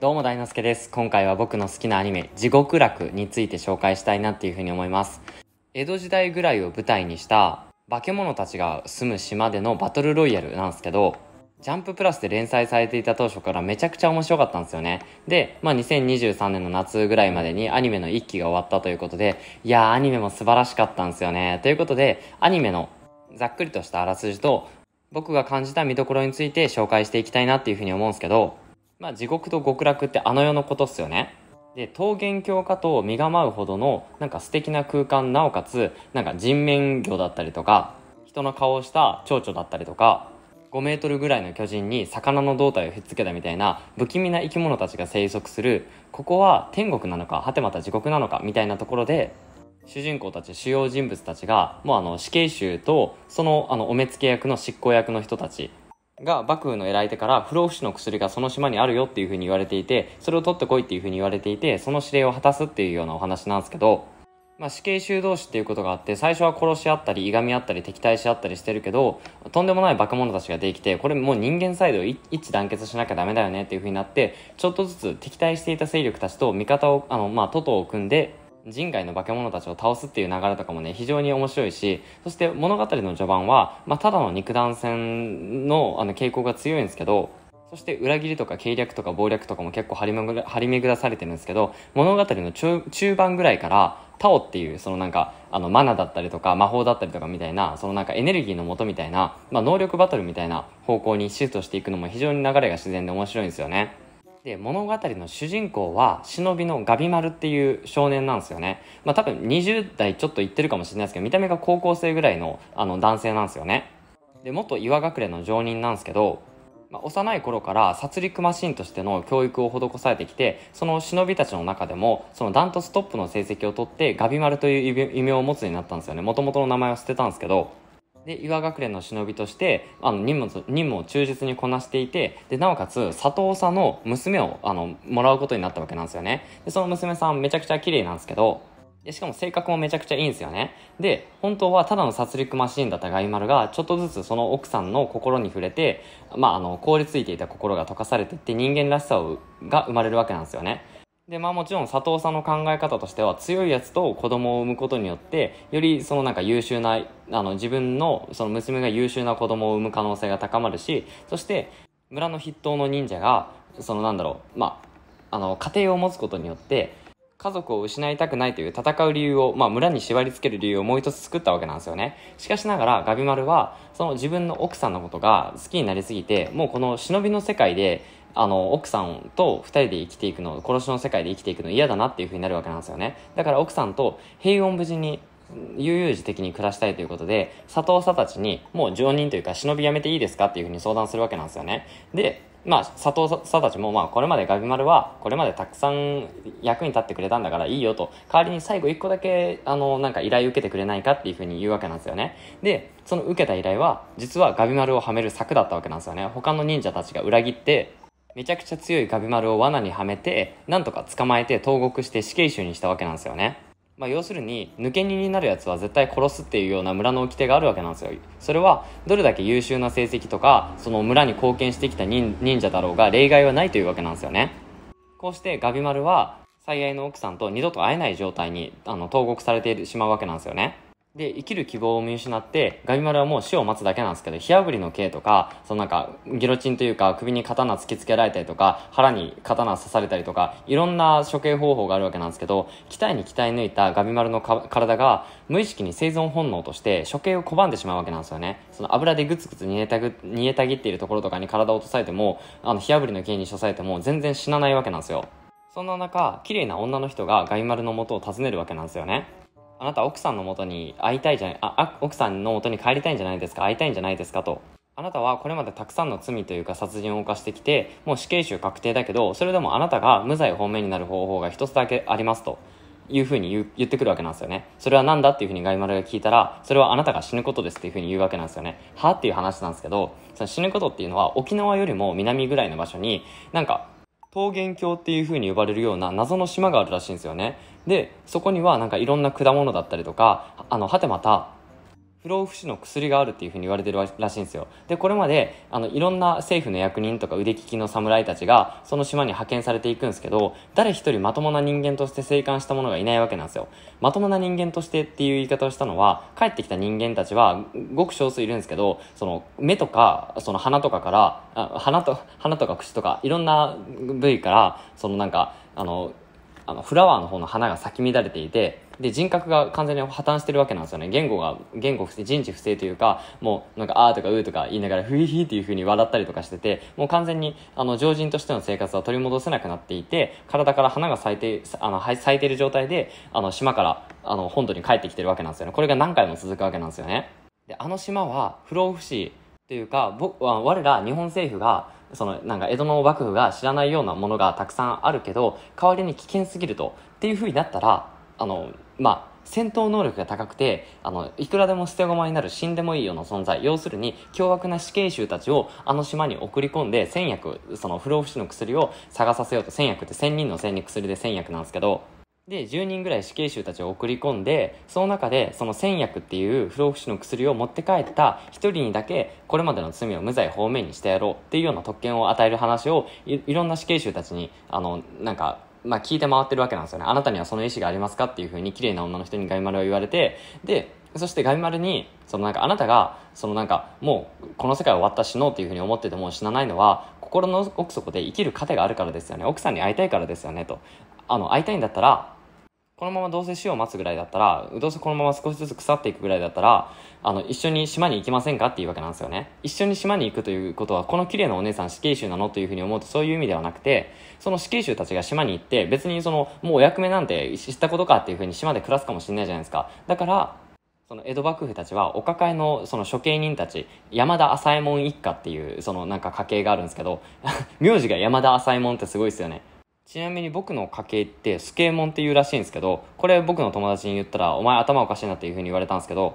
どうも大之助です。今回は僕の好きなアニメ、地獄楽について紹介したいなっていうふうに思います。江戸時代ぐらいを舞台にした化け物たちが住む島でのバトルロイヤルなんですけど、ジャンププラスで連載されていた当初からめちゃくちゃ面白かったんですよね。で、まあ、2023年の夏ぐらいまでにアニメの1期が終わったということで、いやーアニメも素晴らしかったんですよね。ということで、アニメのざっくりとしたあらすじと、僕が感じた見どころについて紹介していきたいなっていうふうに思うんですけど、まあ、地獄と極楽ってあの世のことっすよね。で、桃源郷かと身構うほどの、なんか素敵な空間、なおかつ、なんか人面魚だったりとか、人の顔をした蝶々だったりとか、5メートルぐらいの巨人に魚の胴体をひっつけたみたいな不気味な生き物たちが生息する、ここは天国なのか、はてまた地獄なのか、みたいなところで、主人公たち、主要人物たちが、もうあの死刑囚と、そのあのお目付け役の執行役の人たちが幕府の偉い手から不老不死の薬がその島にあるよっていうふうに言われていてそれを取ってこいっていうふうに言われていてその指令を果たすっていうようなお話なんですけど、まあ、死刑囚同士っていうことがあって最初は殺し合ったりいがみ合ったり敵対し合ったりしてるけどとんでもないけ物たちができてこれもう人間サイド一致団結しなきゃダメだよねっていうふうになってちょっとずつ敵対していた勢力たちと味方をあの、まあ、トトを組んで人外の化け物たちを倒すっていう流れとかもね、非常に面白いし、そして物語の序盤は、まあ、ただの肉弾戦のあの傾向が強いんですけど、そして裏切りとか計略とか謀略とかも結構張り巡らされてるんですけど、物語の中盤ぐらいから、タオっていう、そのなんか、あの、マナだったりとか、魔法だったりとかみたいな、そのなんかエネルギーの元みたいな、まあ、能力バトルみたいな方向にシフトしていくのも非常に流れが自然で面白いんですよね。で物語の主人公は忍びのガビマルっていう少年なんですよね。まあ多分20代ちょっと言ってるかもしれないですけど、見た目が高校生ぐらいのあの男性なんですよね。で、元岩隠れの常人なんですけど、まあ、幼い頃から殺戮マシンとしての教育を施されてきてその忍びたちの中でもそのダントツトップの成績を取ってガビマルという異名を持つようになったんですよねもともとの名前を捨てたんですけどで岩隠れの忍びとしてあの任務任務を忠実にこなしていてでなおかつ佐藤さんの娘をあのもらうことになったわけなんですよねでその娘さんめちゃくちゃ綺麗なんですけどでしかも性格もめちゃくちゃいいんですよねで本当はただの殺戮マシーンだったガイマルがちょっとずつその奥さんの心に触れて、まあ、あの凍りついていた心が溶かされていって人間らしさをが生まれるわけなんですよねでまあもちろん佐藤さんの考え方としては強いやつと子供を産むことによってよりそのなんか優秀なあの自分のその娘が優秀な子供を産む可能性が高まるしそして村の筆頭の忍者がそのなんだろうまああの家庭を持つことによって家族を失いたくないという戦う理由を、まあ、村に縛り付ける理由をもう一つ作ったわけなんですよね。しかしながら、ガビ丸は、その自分の奥さんのことが好きになりすぎて、もうこの忍びの世界で、あの、奥さんと2人で生きていくの、殺しの世界で生きていくの嫌だなっていう風になるわけなんですよね。だから奥さんと平穏無事に、悠々自適に暮らしたいということで、佐藤佐たちに、もう常任というか忍びやめていいですかっていう風に相談するわけなんですよね。で、まあ、佐藤さたちも、まあ、これまでガビマルは、これまでたくさん役に立ってくれたんだからいいよと、代わりに最後一個だけ、あの、なんか依頼受けてくれないかっていうふうに言うわけなんですよね。で、その受けた依頼は、実はガビマルをはめる策だったわけなんですよね。他の忍者たちが裏切って、めちゃくちゃ強いガビ丸を罠にはめて、なんとか捕まえて投獄して死刑囚にしたわけなんですよね。まあ、要するに、抜け荷になるやつは絶対殺すっていうような村の掟があるわけなんですよ。それは、どれだけ優秀な成績とか、その村に貢献してきた忍者だろうが、例外はないというわけなんですよね。こうして、ガビ丸は、最愛の奥さんと二度と会えない状態に、あの、投獄されてしまうわけなんですよね。で、生きる希望を見失って、ガビルはもう死を待つだけなんですけど、火炙りの刑とか、そのなんか、ギロチンというか、首に刀突きつけられたりとか、腹に刀刺されたりとか、いろんな処刑方法があるわけなんですけど、期待に鍛え抜いたガビルの体が、無意識に生存本能として処刑を拒んでしまうわけなんですよね。その油でグツグツ煮えたぐ、煮えたぎっているところとかに体を落とされても、あの、火炙りの刑に処されても、全然死なないわけなんですよ。そんな中、綺麗な女の人がガビルの元を訪ねるわけなんですよね。あなた奥さんのもとに会いたいじゃないあ奥さんの元に帰りたいんじゃないですか会いたいんじゃないですかとあなたはこれまでたくさんの罪というか殺人を犯してきてもう死刑囚確定だけどそれでもあなたが無罪方面になる方法が一つだけありますというふうに言ってくるわけなんですよねそれは何だっていうふうにガイマルが聞いたらそれはあなたが死ぬことですっていうふうに言うわけなんですよねはっていう話なんですけどその死ぬことっていうのは沖縄よりも南ぐらいの場所になんか桃源郷っていう風に呼ばれるような謎の島があるらしいんですよね。でそこにはなんかいろんな果物だったりとかあのはてまた不老不死の薬があるっていうふうに言われてるらしいんですよ。で、これまで、あの、いろんな政府の役人とか腕利きの侍たちが、その島に派遣されていくんですけど、誰一人まともな人間として生還した者がいないわけなんですよ。まともな人間としてっていう言い方をしたのは、帰ってきた人間たちは、ごく少数いるんですけど、その、目とか、その鼻とかから、鼻と、鼻とか口とか、いろんな部位から、そのなんか、あの、あのフラワーの方の花が咲き乱れていてで人格が完全に破綻してるわけなんですよね言語が言語不正人知不正というかもうなんかあーとかうーとか言いながらふひひっていう風に笑ったりとかしててもう完全にあの常人としての生活は取り戻せなくなっていて体から花が咲いてあの咲いてる状態であの島からあの本土に帰ってきてるわけなんですよねこれが何回も続くわけなんですよねであの島は不老不死というか僕は、我ら日本政府がそのなんか江戸の幕府が知らないようなものがたくさんあるけど代わりに危険すぎるとっていうふうになったらあのまあ戦闘能力が高くてあのいくらでも捨て駒になる死んでもいいような存在要するに凶悪な死刑囚たちをあの島に送り込んで戦薬その不老不死の薬を探させようと戦薬って1000人の戦に薬で戦薬なんですけどで10人ぐらい死刑囚たちを送り込んでその中でその戦薬っていう不老不死の薬を持って帰った1人にだけこれまでの罪を無罪方面にしてやろうっていうような特権を与える話をいろんな死刑囚たちにあのなんかまあ、聞いて回ってるわけなんですよね。あなたにはその意思がありますかっていうふうに綺麗な女の人にガイマルを言われて、で、そしてガイマルに、そのなんかあなたが、そのなんかもうこの世界終わった死のうっていうふうに思ってても死なないのは、心の奥底で生きる糧があるからですよね。奥さんに会いたいからですよね、と。あの、会いたいんだったら、このままどうせ死を待つぐらいだったら、どうせこのまま少しずつ腐っていくぐらいだったら、あの、一緒に島に行きませんかっていうわけなんですよね。一緒に島に行くということは、この綺麗なお姉さん死刑囚なのというふうに思うとそういう意味ではなくて、その死刑囚たちが島に行って、別にその、もうお役目なんて知ったことかっていうふうに島で暮らすかもしれないじゃないですか。だから、その江戸幕府たちはお抱えのその処刑人たち山田朝右衛門一家っていうそのなんか家系があるんですけど 名字が山田朝右衛門ってすごいですよねちなみに僕の家系ってスケーモンっていうらしいんですけど、これ僕の友達に言ったら、お前頭おかしいなっていう風に言われたんですけど、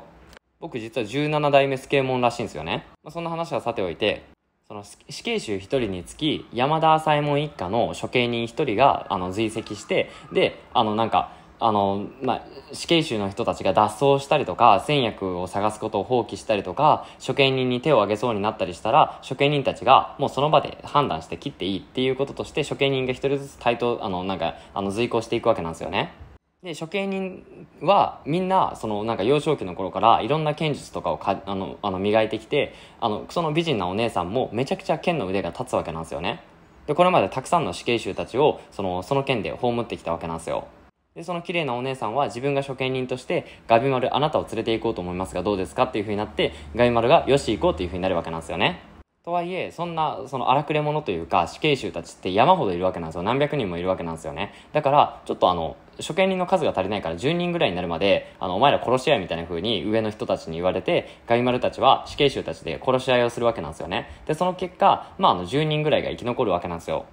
僕実は17代目スケーモンらしいんですよね。まあ、そんな話はさておいて、その死刑囚1人につき、山田左衛門一家の処刑人1人があの随席して、で、あのなんか、あの、まあ、死刑囚の人たちが脱走したりとか、戦薬を探すことを放棄したりとか、処刑人に手を挙げそうになったりしたら、処刑人たちがもうその場で判断して切っていいっていうこととして、処刑人が一人ずつ対等、あの、なんか、あの、随行していくわけなんですよね。で、処刑人はみんな、そのなんか幼少期の頃からいろんな剣術とかをかあのあの磨いてきて、あの、その美人なお姉さんもめちゃくちゃ剣の腕が立つわけなんですよね。で、これまでたくさんの死刑囚たちを、その、その剣で葬ってきたわけなんですよ。で、その綺麗なお姉さんは自分が初見人として、ガビマルあなたを連れて行こうと思いますがどうですかっていう風になって、ガビマルがよし行こうっていう風になるわけなんですよね。とはいえ、そんな、その荒くれ者というか、死刑囚たちって山ほどいるわけなんですよ。何百人もいるわけなんですよね。だから、ちょっとあの、初見人の数が足りないから10人ぐらいになるまで、あの、お前ら殺し合いみたいな風に上の人たちに言われて、ガビマルたちは死刑囚たちで殺し合いをするわけなんですよね。で、その結果、まあ、あの、10人ぐらいが生き残るわけなんですよ。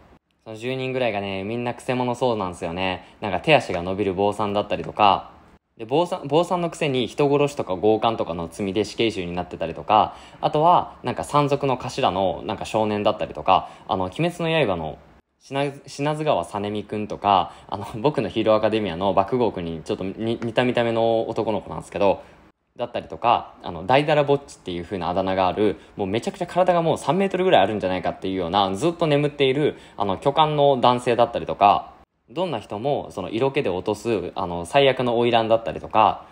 その10人ぐらいがね、みんなくせ者そうなんですよね。なんか手足が伸びる坊さんだったりとか、で坊さん坊さんのくせに人殺しとか強姦とかの罪で死刑囚になってたりとかあとはなんか山賊の頭のなんか少年だったりとか「あの鬼滅の刃」の品津川実美くんとかあの僕のヒーローアカデミアの爆豪くんにちょっと似た見た目の男の子なんですけどだったりとか、あの、大だらぼっちっていう風なあだ名がある、もうめちゃくちゃ体がもう3メートルぐらいあるんじゃないかっていうような、ずっと眠っている、あの、巨漢の男性だったりとか、どんな人も、その、色気で落とす、あの、最悪の花魁だったりとか、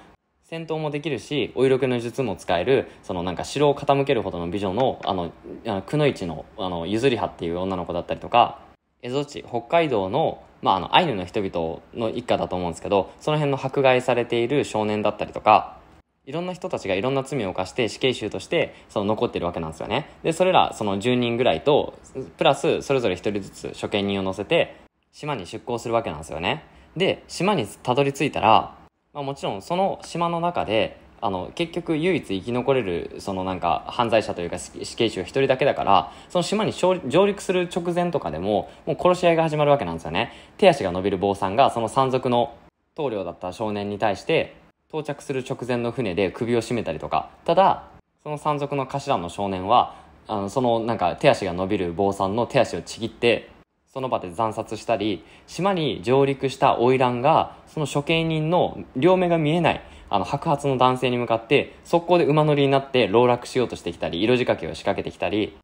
戦闘もできるし、お色気の術も使える、そのなんか城を傾けるほどの美女の、あの、くのいちの、あの、ゆずりはっていう女の子だったりとか、蝦夷地、北海道の、まあ、あの、アイヌの人々の一家だと思うんですけど、その辺の迫害されている少年だったりとか、いろんな人たちがいろんな罪を犯して死刑囚としてその残ってるわけなんですよね。で、それらその10人ぐらいと、プラスそれぞれ1人ずつ処刑人を乗せて島に出港するわけなんですよね。で、島にたどり着いたら、まあ、もちろんその島の中で、あの、結局唯一生き残れる、そのなんか犯罪者というか死刑囚1人だけだから、その島に上陸する直前とかでも、もう殺し合いが始まるわけなんですよね。手足が伸びる坊さんがその山賊の棟梁だった少年に対して到着する直前の船で首を絞めたりとか、ただ、その山賊の頭の少年は、あの、そのなんか手足が伸びる坊さんの手足をちぎって、その場で惨殺したり、島に上陸した花魁が、その処刑人の両目が見えない、あの、白髪の男性に向かって、速攻で馬乗りになって狼落しようとしてきたり、色仕掛けを仕掛けてきたり、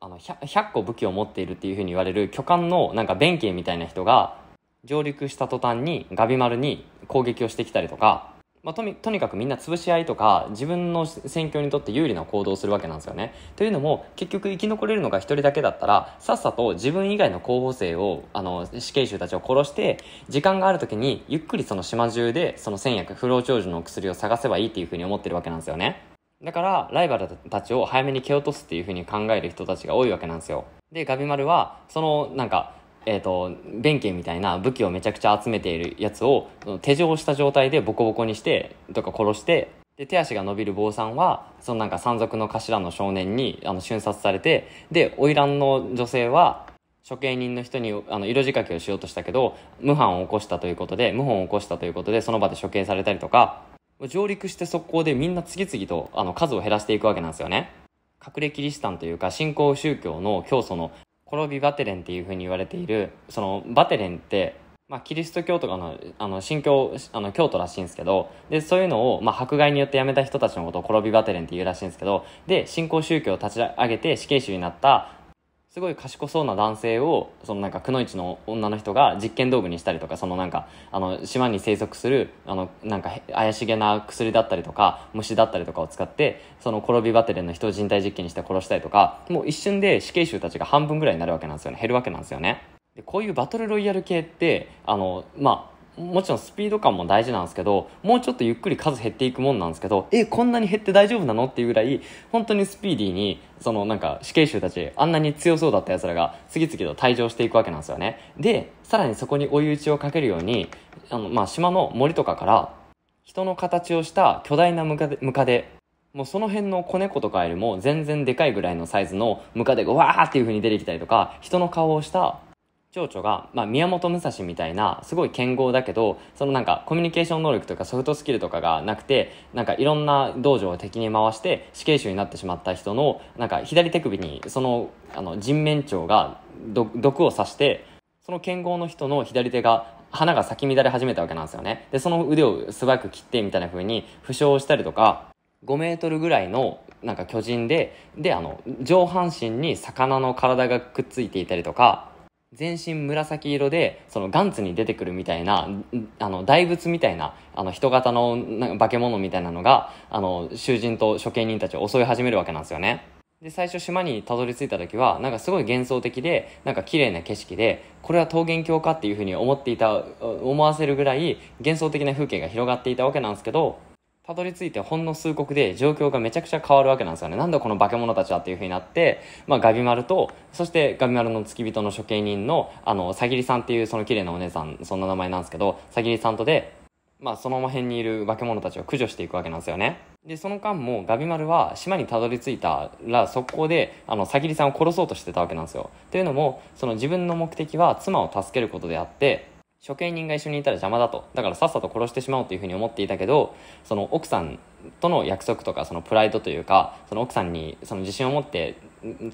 あの100、100, 個武器を持っているっていうふうに言われる巨漢のなんか弁慶みたいな人が、上陸した途端にガビ丸に攻撃をしてきたりとか、まあ、ととにかくみんな潰し合いとか自分の選挙にとって有利な行動をするわけなんですよね。というのも結局生き残れるのが1人だけだったらさっさと自分以外の候補生をあの死刑囚たちを殺して時間がある時にゆっくりその島中でその戦薬不老長寿の薬を探せばいいっていうふうに思ってるわけなんですよね。だからライバルたちを早めに蹴落とすっていうふうに考える人たちが多いわけなんですよ。でガビマルはそのなんかえーと、弁慶みたいな武器をめちゃくちゃ集めているやつを手錠した状態でボコボコにしてとか殺してで手足が伸びる坊さんはそのなんか山賊の頭の少年にあの瞬殺されてで花魁の女性は処刑人の人にあの色仕掛けをしようとしたけど謀反を起こしたということで謀反を起こしたということでその場で処刑されたりとか上陸して速攻でみんな次々とあの数を減らしていくわけなんですよね。隠れキリシタンというか信仰宗教の教祖のコロビ・バテレンっていうふうに言われている、そのバテレンって、まあ、キリスト教とかの、あの、信教、あの、教徒らしいんですけど、で、そういうのを、まあ、迫害によって辞めた人たちのことをコロビ・バテレンって言うらしいんですけど、で、新興宗教を立ち上げて死刑囚になった、すごい賢そうな男性をそのなんかくのいちの女の人が実験道具にしたりとかそのなんかあの島に生息するあのなんか怪しげな薬だったりとか虫だったりとかを使ってその転びバテレンの人を人体実験にして殺したりとかもう一瞬で死刑囚たちが半分ぐらいになるわけなんですよね減るわけなんですよね。でこういうバトルロイヤル系ってあのまあもちろんスピード感も大事なんですけどもうちょっとゆっくり数減っていくもんなんですけどえこんなに減って大丈夫なのっていうぐらい本当にスピーディーにそのなんか死刑囚たちあんなに強そうだった奴らが次々と退場していくわけなんですよねでさらにそこに追い打ちをかけるようにあの、まあ、島の森とかから人の形をした巨大なムカデムカデもうその辺の子猫とかよりも全然でかいぐらいのサイズのムカデがわーっていう風に出てきたりとか、人の顔をした蝶々が、まあ、宮本武蔵みたいなすごい剣豪だけどそのなんかコミュニケーション能力とかソフトスキルとかがなくてなんかいろんな道場を敵に回して死刑囚になってしまった人のなんか左手首にそのあの人面鳥が毒を刺してその剣豪の人の左手が花が咲き乱れ始めたわけなんですよねでその腕を素早く切ってみたいな風に負傷したりとか5メートルぐらいのなんか巨人でであの上半身に魚の体がくっついていたりとか全身紫色でそのガンツに出てくるみたいなあの大仏みたいなあの人型の化け物みたいなのがあの囚人と処刑人たちを襲い始めるわけなんですよね。で最初島にたどり着いた時はなんかすごい幻想的でなんか綺麗な景色でこれは桃源郷かっていうふうに思っていた思わせるぐらい幻想的な風景が広がっていたわけなんですけどたどり着いてほんの数刻で状況がめちゃくちゃ変わるわけなんですよね。なんだこの化け物たちはっていう風になって、まあガビマルと、そしてガビマルの付き人の処刑人の、あの、さぎりさんっていうその綺麗なお姉さん、そんな名前なんですけど、さぎりさんとで、まあその辺にいる化け物たちを駆除していくわけなんですよね。で、その間もガビマルは島にたどり着いたら速攻で、あの、さぎりさんを殺そうとしてたわけなんですよ。というのも、その自分の目的は妻を助けることであって、処刑人が一緒にいたら邪魔だと。だからさっさと殺してしまおうというふうに思っていたけど、その奥さんとの約束とか、そのプライドというか、その奥さんにその自信を持って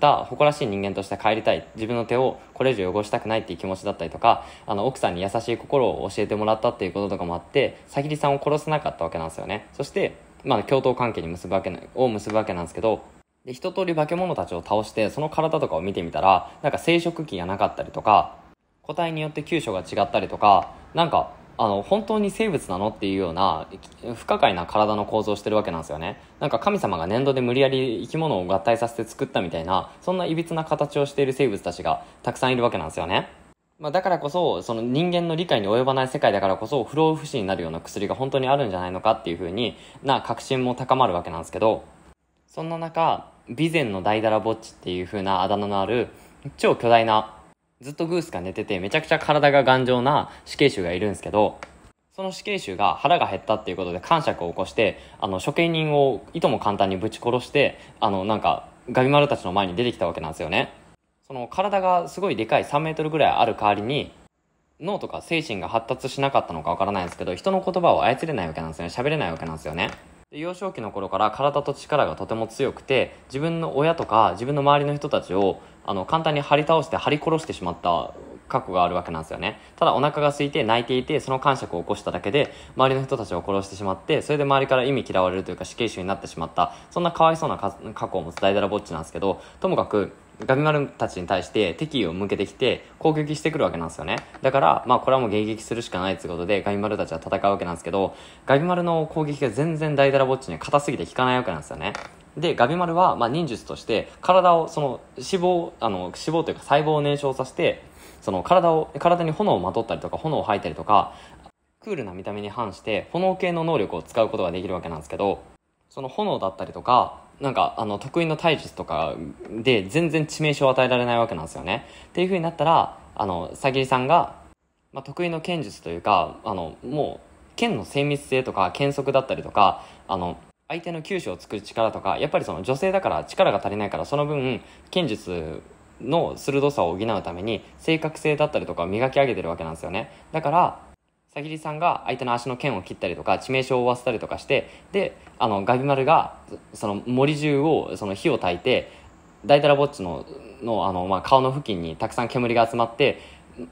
た誇らしい人間として帰りたい。自分の手をこれ以上汚したくないっていう気持ちだったりとか、あの奥さんに優しい心を教えてもらったっていうこととかもあって、さひりさんを殺せなかったわけなんですよね。そして、まあ、共闘関係に結ぶわけを結ぶわけなんですけど、で、一通り化け物たちを倒して、その体とかを見てみたら、なんか生殖器がなかったりとか、個体によって急所が違ったりとかなんかあの本当に生物なのっていうような不可解な体の構造をしてるわけなんですよねなんか神様が粘土で無理やり生き物を合体させて作ったみたいなそんないびつな形をしている生物たちがたくさんいるわけなんですよねまあ、だからこそ、その人間の理解に及ばない世界だからこそ、不老不死になるような薬が本当にあるんじゃないのかっていうふうにな確信も高まるわけなんですけど、そんな中、備前の大だらぼっちっていうふうなあだ名のある超巨大なずっとグースが寝てて、めちゃくちゃ体が頑丈な死刑囚がいるんですけど、その死刑囚が腹が減ったっていうことで感触を起こして、あの、処刑人をいとも簡単にぶち殺して、あの、なんか、ガビマルたちの前に出てきたわけなんですよね。その体がすごいでかい3メートルぐらいある代わりに、脳とか精神が発達しなかったのかわからないんですけど、人の言葉を操れないわけなんですよね。喋れないわけなんですよね。で幼少期の頃から体と力がとても強くて、自分の親とか自分の周りの人たちをあの簡単に張り倒して張り殺してしまった過去があるわけなんですよね。ただお腹が空いて泣いていて、その感触を起こしただけで、周りの人たちを殺してしまって、それで周りから意味嫌われるというか死刑囚になってしまった、そんなかわいそうな過去を持つ大ダラぼっちなんですけど、ともかく、ガビマルたちに対して敵意を向けてきて攻撃してくるわけなんですよね。だから、まあこれはもう迎撃するしかないということで、ガビマルたちは戦うわけなんですけど、ガビマルの攻撃が全然大ダラぼっちに硬すぎて効かないわけなんですよね。でガビ丸はまあ忍術として体をその脂肪あの脂肪というか細胞を燃焼させてその体を体に炎をまとったりとか炎を吐いたりとかクールな見た目に反して炎系の能力を使うことができるわけなんですけどその炎だったりとかなんかあの得意の体術とかで全然致命傷を与えられないわけなんですよねっていうふうになったらあのさぎりさんが、まあ、得意の剣術というかあのもう剣の精密性とか剣速だったりとかあの相手の急所を突く力とか、やっぱりその女性だから力が足りないから、その分、剣術の鋭さを補うために、正確性だったりとかを磨き上げてるわけなんですよね。だから、さぎりさんが相手の足の剣を切ったりとか、致命傷を負わせたりとかして、で、あの、ガビ丸が、その森中を、その火を焚いて、大たらぼっちの、の、あの、まあ、顔の付近にたくさん煙が集まって、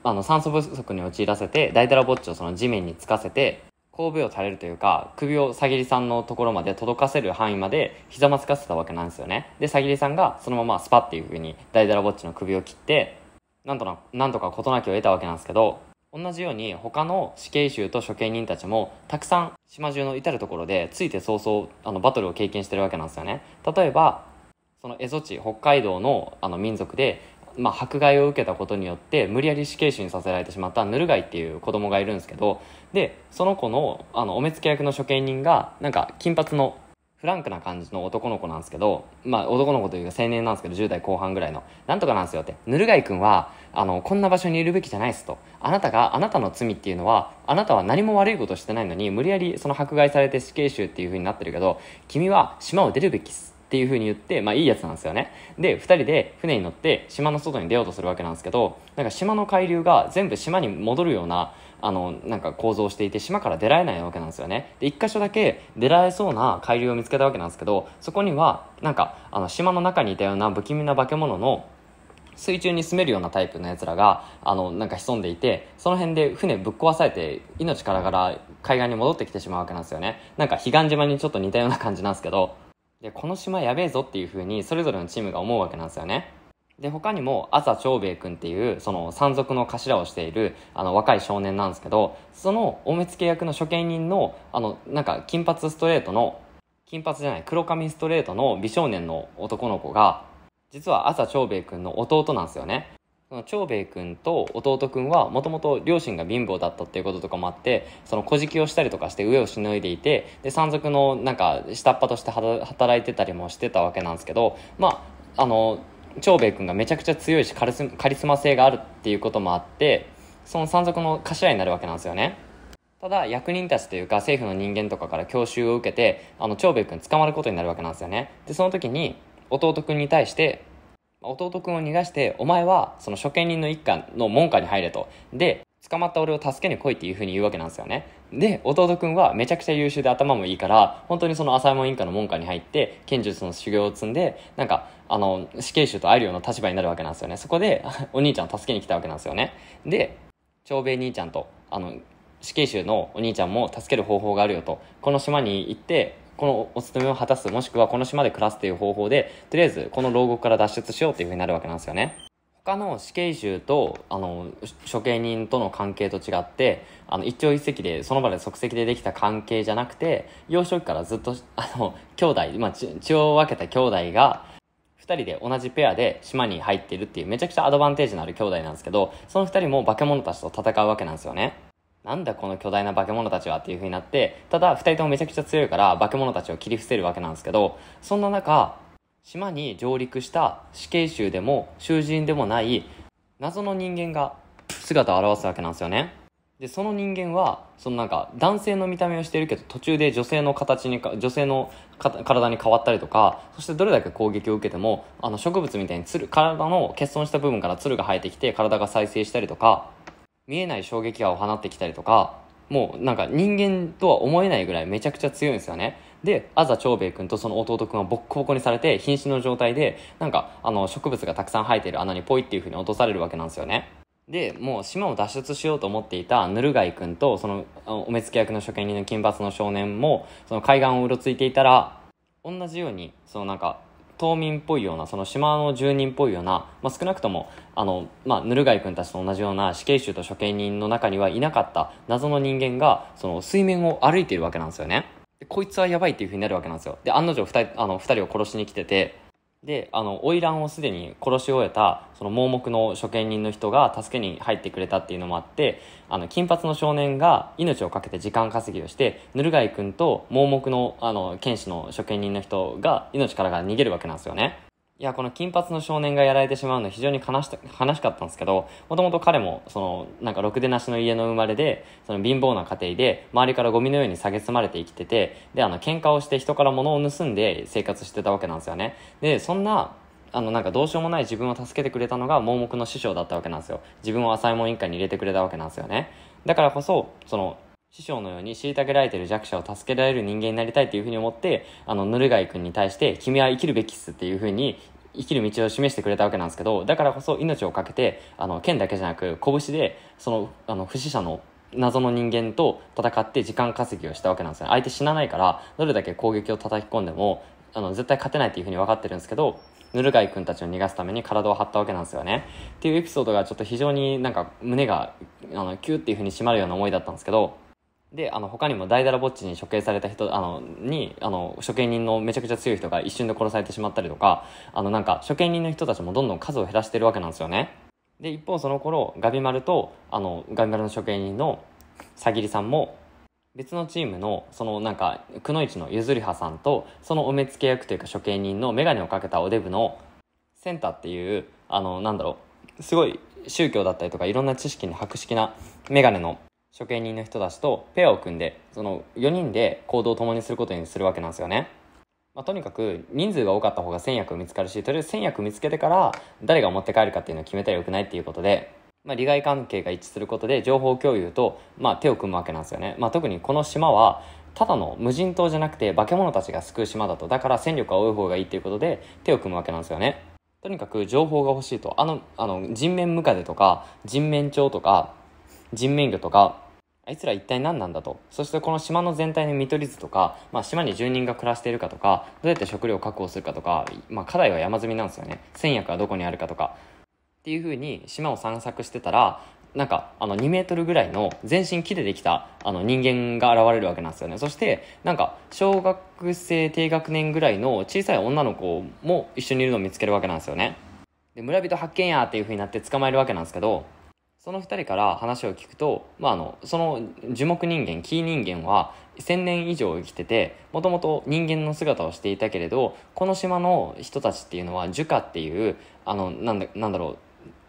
あの、酸素不足に陥らせて、大たらぼっちをその地面につかせて、後部を垂れるというか首をさぎりさんのところまで届かせる範囲までひざまつかせたわけなんですよねでさぎりさんがそのままスパっていう風にダイダラぼっちの首を切ってなんとななんとか事なきを得たわけなんですけど同じように他の死刑囚と処刑人たちもたくさん島中の至る所でついて早々あのバトルを経験してるわけなんですよね例えばその蝦夷地北海道のあの民族でまあ、迫害を受けたことによって無理やり死刑囚にさせられてしまったヌルガイっていう子供がいるんですけどでその子のあのお目付け役の処刑人がなんか金髪のフランクな感じの男の子なんですけど、まあ、男の子というか青年なんですけど10代後半ぐらいのなんとかなんですよってヌルガイ君はあのこんな場所にいるべきじゃないですとあなたがあなたの罪っていうのはあなたは何も悪いことしてないのに無理やりその迫害されて死刑囚っていう風になってるけど君は島を出るべきっすっていう風に言って、まあいいやつなんですよね。で、2人で船に乗って島の外に出ようとするわけなんですけど、なんか島の海流が全部島に戻るような、あの、なんか構造をしていて、島から出られないわけなんですよね。で、1箇所だけ出られそうな海流を見つけたわけなんですけど、そこには、なんか、あの、島の中にいたような不気味な化け物の水中に住めるようなタイプのやつらがあのなんか潜んでいてその辺で船ぶっ壊されて命からがら海岸に戻ってきてしまうわけなんですよねなんか彼岸島にちょっと似たような感じなんですけどで、この島やべえぞっていう風にそれぞれのチームが思うわけなんですよね。で、他にも、朝長兵衛君っていう、その山賊の頭をしている、あの、若い少年なんですけど、その、お目付け役の処刑人の、あの、なんか、金髪ストレートの、金髪じゃない、黒髪ストレートの美少年の男の子が、実は朝長兵衛君の弟なんですよね。その長兵衛君と弟君はもともと両親が貧乏だったっていうこととかもあってその小じをしたりとかして上をしのいでいてで山賊のなんか下っ端として働いてたりもしてたわけなんですけどまああの長兵衛君がめちゃくちゃ強いしカリスカリスマ性があるっていうこともあってその山賊の頭になるわけなんですよね。ただ役人たちというか政府の人間とかから教習を受けてあの長兵衛君捕まることになるわけなんですよね。でその時に弟君に対して弟くんを逃がして、お前はその処刑人の一家の門下に入れと。で、捕まった俺を助けに来いっていう風に言うわけなんですよね。で、弟くんはめちゃくちゃ優秀で頭もいいから、本当にその浅い門一家の門下に入って、剣術の修行を積んで、なんか、あの、死刑囚と会えるような立場になるわけなんですよね。そこで、お兄ちゃんを助けに来たわけなんですよね。で、長兵衛兄ちゃんと、あの、死刑囚のお兄ちゃんも助ける方法があるよと。この島に行って、このお勤めを果たす、もしくはこの島で暮らすという方法で、とりあえずこの牢獄から脱出しようというふうになるわけなんですよね。他の死刑囚とあの処刑人との関係と違ってあの一朝一夕でその場で即席でできた関係じゃなくて幼少期からずっとあの兄弟、まあ、血を分けた兄弟が2人で同じペアで島に入っているっていうめちゃくちゃアドバンテージのある兄弟なんですけどその2人も化け物たちと戦うわけなんですよね。なんだこの巨大な化け物たちはっていう風になって、ただ2人ともめちゃくちゃ強いから化け物たちを切り伏せるわけなんですけど、そんな中、島に上陸した死刑囚でも囚人でもない謎の人間が姿を現すわけなんですよね。で、その人間は、そのなんか男性の見た目をしてるけど途中で女性の形に女性の体に変わったりとか、そしてどれだけ攻撃を受けても、あの植物みたいにつる、体の欠損した部分からつるが生えてきて体が再生したりとか、見えない衝撃波を放ってきたりとかもうなんか人間とは思えないぐらいめちゃくちゃ強いんですよねであざ長兵衛君とその弟君はボッコボコにされて瀕死の状態でなんかあの植物がたくさん生えてる穴にポイっていう風に落とされるわけなんですよねでもう島を脱出しようと思っていたヌルガイ君とそのお目付け役の初見人の金髪の少年もその海岸をうろついていたら同じようにそのなんか島民っぽいようなその島の住人っぽいような、まあ、少なくともあの、まあ、ヌルガイ君たちと同じような死刑囚と処刑人の中にはいなかった謎の人間がその水面を歩いているわけなんですよね。でこいつはやばいっていうふうになるわけなんですよ。で案の定 2, 人あの2人を殺しに来ててであの花魁をすでに殺し終えたその盲目の処刑人の人が助けに入ってくれたっていうのもあってあの金髪の少年が命を懸けて時間稼ぎをしてぬるがい君と盲目のあの剣士の処刑人の人が命からが逃げるわけなんですよね。いや、この金髪の少年がやられてしまうのは非常に悲し悲しかったんですけど、もともと彼も、その、なんかろくでなしの家の生まれで、その貧乏な家庭で、周りからゴミのように蔑まれて生きてて、で、あの、喧嘩をして人から物を盗んで生活してたわけなんですよね。で、そんな、あの、なんかどうしようもない自分を助けてくれたのが盲目の師匠だったわけなんですよ。自分を浅い門委員会に入れてくれたわけなんですよね。だからこそ、その、師匠のように虐げられてる弱者を助けられる人間になりたいっていうふうに思って、あの、ぬるがい君に対して、君は生きるべきっすっていうふうに、生きる道を示してくれたわけなんですけど、だからこそ命を懸けて、あの、剣だけじゃなく、拳で、その、あの、不死者の謎の人間と戦って時間稼ぎをしたわけなんですね。相手死なないから、どれだけ攻撃を叩き込んでも、あの、絶対勝てないっていうふうに分かってるんですけど、ぬるがい君たちを逃がすために体を張ったわけなんですよね。っていうエピソードがちょっと非常になんか胸が、あの、キューっていうふうに締まるような思いだったんですけど、であの他にも大だらぼっちに処刑された人あのにあの処刑人のめちゃくちゃ強い人が一瞬で殺されてしまったりとかあのなんか処刑人の人たちもどんどん数を減らしてるわけなんですよねで一方その頃ガビマルとあのガビマルの処刑人のさぎりさんも別のチームのそのなんかくのいちのゆずりはさんとそのお目付け役というか処刑人の眼鏡をかけたおデブのセンターっていうあのなんだろうすごい宗教だったりとかいろんな知識に博識な眼鏡の初見人の人たちとペアを組んでその4人で行動を共にすることにするわけなんですよね。まあ、とにかく人数が多かった方が1000役見つかるしとりあえず1000役見つけてから誰が持って帰るかっていうのを決めたらよくないっていうことで、まあ、利害関係が一致することで情報共有と、まあ、手を組むわけなんですよね。まあ、特にこの島はただの無人島じゃなくて化け物たちが救う島だとだから戦力は多い方がいいっていうことで手を組むわけなんですよね。とにかく情報が欲しいとあのあの人面ムカデとか人面鳥とか人面魚とか、あいつら一体何なんだと。そしてこの島の全体の見取り図とか、まあ、島に住人が暮らしているかとか、どうやって食料を確保するかとか、まあ、課題は山積みなんですよね。戦略はどこにあるかとか。っていう風に島を散策してたら、なんか、あの、2メートルぐらいの全身木でできた、あの、人間が現れるわけなんですよね。そして、なんか、小学生低学年ぐらいの小さい女の子も一緒にいるのを見つけるわけなんですよね。で、村人発見やっていう風になって捕まえるわけなんですけど、その二人から話を聞くと、まあ、あのその樹木人間木人間は1,000年以上生きててもともと人間の姿をしていたけれどこの島の人たちっていうのは樹花っていうあのなんだなんだろう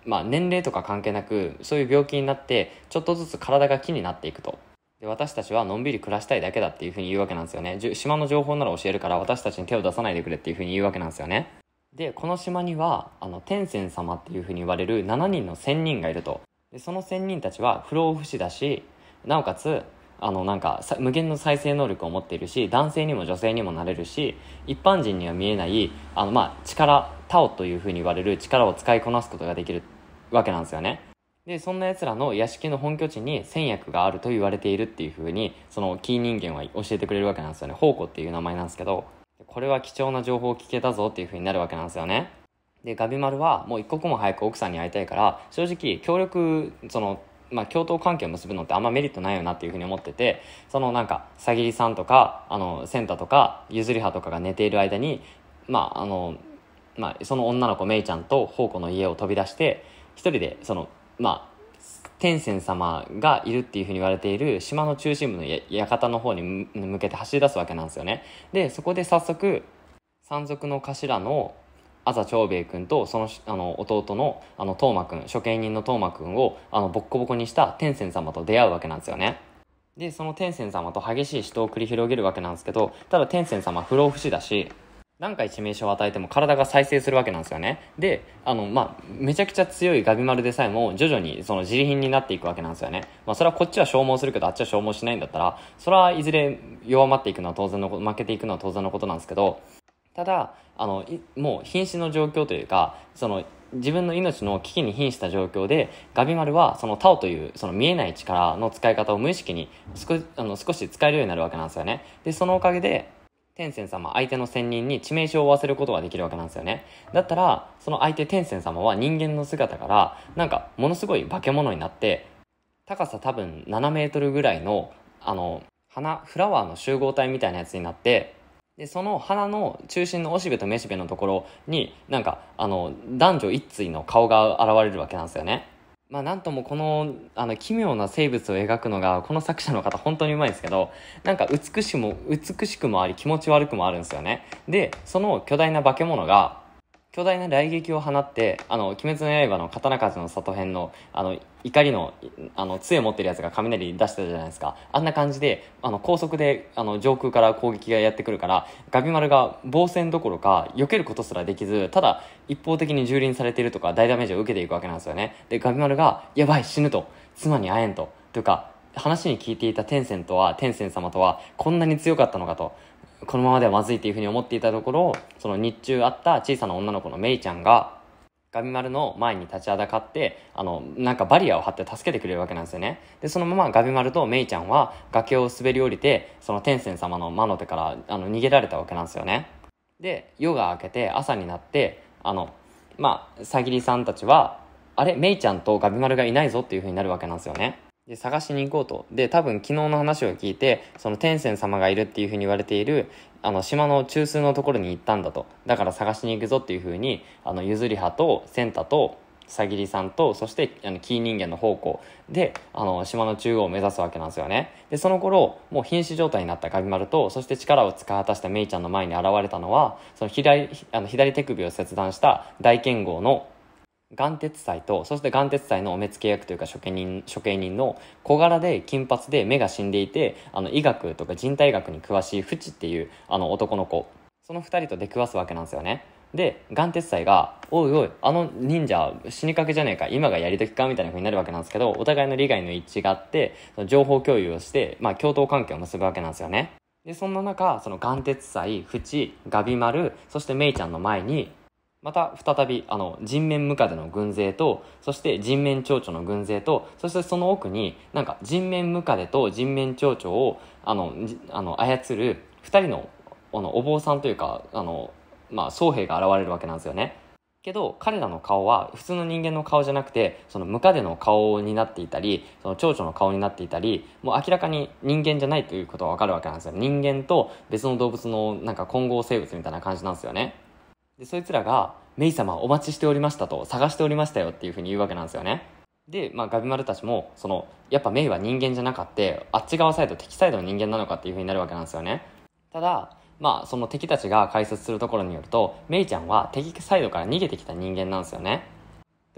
まあ、年齢とか関係なくそういう病気になってちょっとずつ体が木になっていくとで私たちはのんびり暮らしたいだけだっていうふうに言うわけなんですよね島の情報なら教えるから私たちに手を出さないでくれっていうふうに言うわけなんですよねでこの島にはあの天仙様っていうふうに言われる7人の仙人がいるとでその仙人たちは不老不死だしなおかつあのなんか無限の再生能力を持っているし男性にも女性にもなれるし一般人には見えないあの、まあ、力タオというふうに言われる力を使いこなすことができるわけなんですよねでそんな奴らの屋敷の本拠地に戦薬があると言われているっていうふうにそのキー人間は教えてくれるわけなんですよね宝庫っていう名前なんですけどこれは貴重な情報を聞けたぞっていうふうになるわけなんですよねでガビマルはもう一刻も早く奥さんに会いたいから正直協力そのまあ、共闘関係を結ぶのってあんまメリットないよなっていうふうに思ってて、そのなんか、さぎりさんとか、あの、センタとか、ゆずりはとかが寝ている間に、まあ、あの、まあ、その女の子、めいちゃんと宝庫の家を飛び出して、一人で、その、まあ、天仙様がいるっていうふうに言われている島の中心部の館の方に向けて走り出すわけなんですよね。で、そこで早速、山賊の頭の朝長兵衛君とそのあの弟のあの東馬君処刑人の東馬君をあのボッコボコにした天仙様と出会うわけなんですよね。でその天仙様と激しい死闘を繰り広げるわけなんですけどただ天仙様不老不死だし何回致命傷を与えても体が再生するわけなんですよね。で、あの、まあ、めちゃくちゃ強いガビマルでさえも徐々にその自利品になっていくわけなんですよね。まあ、それはこっちは消耗するけどあっちは消耗しないんだったら、それはいずれ弱まっていくのは当然の負けていくのは当然のことなんですけど、ただあのもう瀕死の状況というかその自分の命の危機に瀕した状況でガビ丸はそのタオというその見えない力の使い方を無意識に少あの少し使えるようになるわけなんですよねでそのおかげで天仙様相手の仙人に致命傷を負わせることができるわけなんですよねだったらその相手天仙様は人間の姿からなんかものすごい化け物になって高さ多分7メートルぐらいのあの花フラワーの集合体みたいなやつになってでその鼻の中心のおしべとめしべのところになんかあの男女一対の顔が現れるわけなんですよね。まあなんともこのあの奇妙な生物を描くのがこの作者の方本当にうまいんですけどなんか美しも美しくもあり気持ち悪くもあるんですよね。でその巨大な化け物が巨大な雷撃を放って、あの、鬼滅の刃の刀鍛冶の里編の、あの、怒りのあの杖持ってるやつが雷出してたじゃないですかあんな感じであの高速であの上空から攻撃がやってくるからガビ丸が防戦どころか避けることすらできずただ一方的に蹂躙されてるとか大ダメージを受けていくわけなんですよねでガビ丸が「やばい死ぬ」と「妻に会えん」とというか話に聞いていた天線とは天線様とはこんなに強かったのかとこのままではまずいっていうふうに思っていたところその日中会った小さな女の子のメイちゃんがガビ丸の前に立ちはだかって、あの、なんかバリアを張って助けてくれるわけなんですよね。で、そのままガビ丸とメイちゃんは崖を滑り降りて、その天仙様の魔の手からあの逃げられたわけなんですよね。で、夜が明けて朝になって、あの、まあ、サギりさんたちは、あれ、メイちゃんとガビ丸がいないぞっていう風になるわけなんですよね。で探しに行こうと。で、多分昨日の話を聞いて、その天仙様がいるっていうふうに言われている、あの、島の中枢のところに行ったんだと。だから探しに行くぞっていうふうに、あの、ゆずりはと、センタと、さぎりさんと、そして、あの、キー人間の方向で、あの、島の中央を目指すわけなんですよね。で、その頃、もう瀕死状態になったガビ丸と、そして力を使い果たしたメイちゃんの前に現れたのは、その左、あの、左手首を切断した大剣豪の岩鉄祭と、そして眼鉄祭のお目付け役というか処刑人、処刑人の小柄で金髪で目が死んでいて、あの医学とか人体学に詳しいフチっていうあの男の子、その二人と出くわすわけなんですよね。で、眼鉄祭が、おいおい、あの忍者死にかけじゃねえか、今がやり時かみたいな風になるわけなんですけど、お互いの利害の一致があって、その情報共有をして、まあ共闘関係を結ぶわけなんですよね。で、そんな中、その眼鉄祭、淵、ガビ丸、そしてメイちゃんの前に、また再びあの人面ムカデの軍勢とそして人面蝶々の軍勢とそしてその奥になんか人面ムカデと人面蝶々をあのあの操る2人のあのお坊さんというかあの、まあ、僧兵が現れるわけなんですよね。けど彼らの顔は普通の人間の顔じゃなくてそのムカデの顔になっていたりその蝶々の顔になっていたりもう明らかに人間じゃないということが分かるわけなんですよ人間と別の動物のなんか混合生物みたいな感じなんですよねでそいつらが「メイ様お待ちしておりました」と「探しておりましたよ」っていうふうに言うわけなんですよねで、まあ、ガビマルたちもそのやっぱメイは人間じゃなかってあっち側サイド敵サイドの人間なのかっていうふうになるわけなんですよねただまあその敵たちが解説するところによるとメイちゃんは敵サイドから逃げてきた人間なんですよね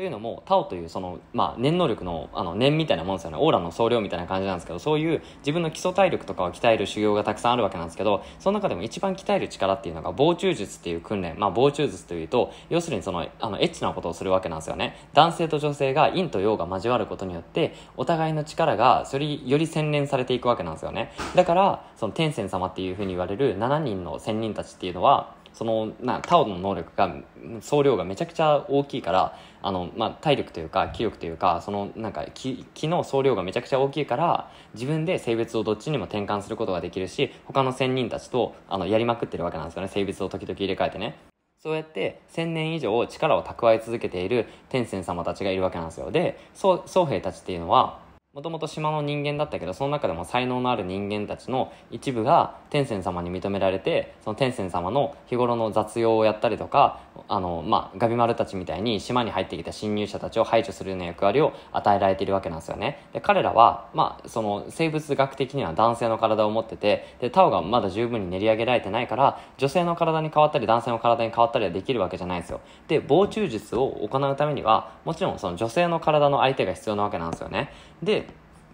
というのもタオというその、まあ、念能力のあの念みたいなもんですよねオーラの総量みたいな感じなんですけどそういう自分の基礎体力とかを鍛える修行がたくさんあるわけなんですけどその中でも一番鍛える力っていうのが防虫術っていう訓練、まあ、防虫術というと要するにそのあのエッチなことをするわけなんですよね男性と女性が陰と陽が交わることによってお互いの力がそれより洗練されていくわけなんですよねだからその天仙様っていうふうに言われる7人の仙人たちっていうのはそのなタオの能力が総量がめちゃくちゃ大きいからあの、まあ、体力というか気力というかそのなんか気気の総量がめちゃくちゃ大きいから自分で性別をどっちにも転換することができるし他の仙人たちとあのやりまくってるわけなんですよね性別を時々入れ替えてね。そうやって1000年以上力を蓄え続けている天仙様たちがいるわけなんですよ。で、僧兵たちっていうのは、もともと島の人間だったけど、その中でも才能のある人間たちの一部が天仙様に認められて、その天仙様の日頃の雑用をやったりとか、あの、まあ、ガビマルたちみたいに島に入ってきた侵入者たちを排除するような役割を与えられているわけなんですよね。で、彼らは、まあ、その生物学的には男性の体を持ってて、で、タオがまだ十分に練り上げられてないから、女性の体に変わったり男性の体に変わったりはできるわけじゃないんですよ。で、防虫術を行うためには、もちろんその女性の体の相手が必要なわけなんですよね。で、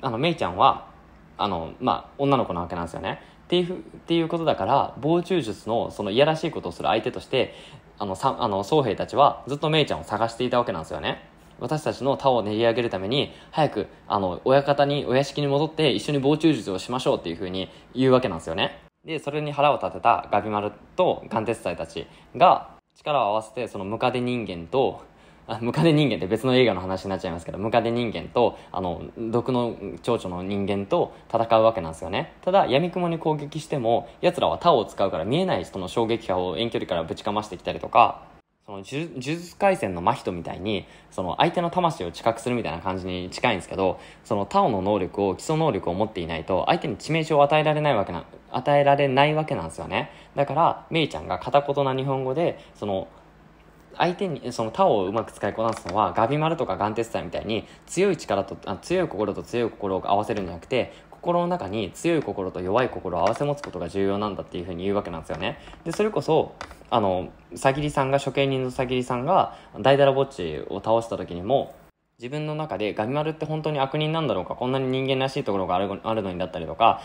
あの、メイちゃんは、あの、まあ、女の子なわけなんですよね。っていう、っていうことだから、防虫術の、その、いやらしいことをする相手として、あの、さ、あの、僧兵たちは、ずっとメイちゃんを探していたわけなんですよね。私たちの他を練り上げるために、早く、あの、親方に、お屋敷に戻って、一緒に防虫術をしましょうっていうふうに言うわけなんですよね。で、それに腹を立てたガビマルとガンテツイたちが、力を合わせて、そのムカデ人間と、あムカデ人間って別の映画の話になっちゃいますけどムカデ人間とあの毒の蝶々の人間と戦うわけなんですよねただ闇雲に攻撃しても奴らはタオを使うから見えない人の衝撃波を遠距離からぶちかましてきたりとかその呪術廻戦の真人みたいにその相手の魂を知覚するみたいな感じに近いんですけどそのタオの能力を基礎能力を持っていないと相手に致命傷を与えられないわけな与えられないわけなんですよねだからメイちゃんが片言な日本語でその相手に、その他をうまく使いこなすのは、ガビマルとかガンテスタみたいに、強い力と、あ強い心と強い心を合わせるんじゃなくて、心の中に強い心と弱い心を合わせ持つことが重要なんだっていうふうに言うわけなんですよね。で、それこそ、あの、さぎりさんが、処刑人のさぎりさんが、ダイダラぼっちを倒した時にも、自分の中でガミ丸って本当に悪人なんだろうかこんなに人間らしいところがあるのにだったりとか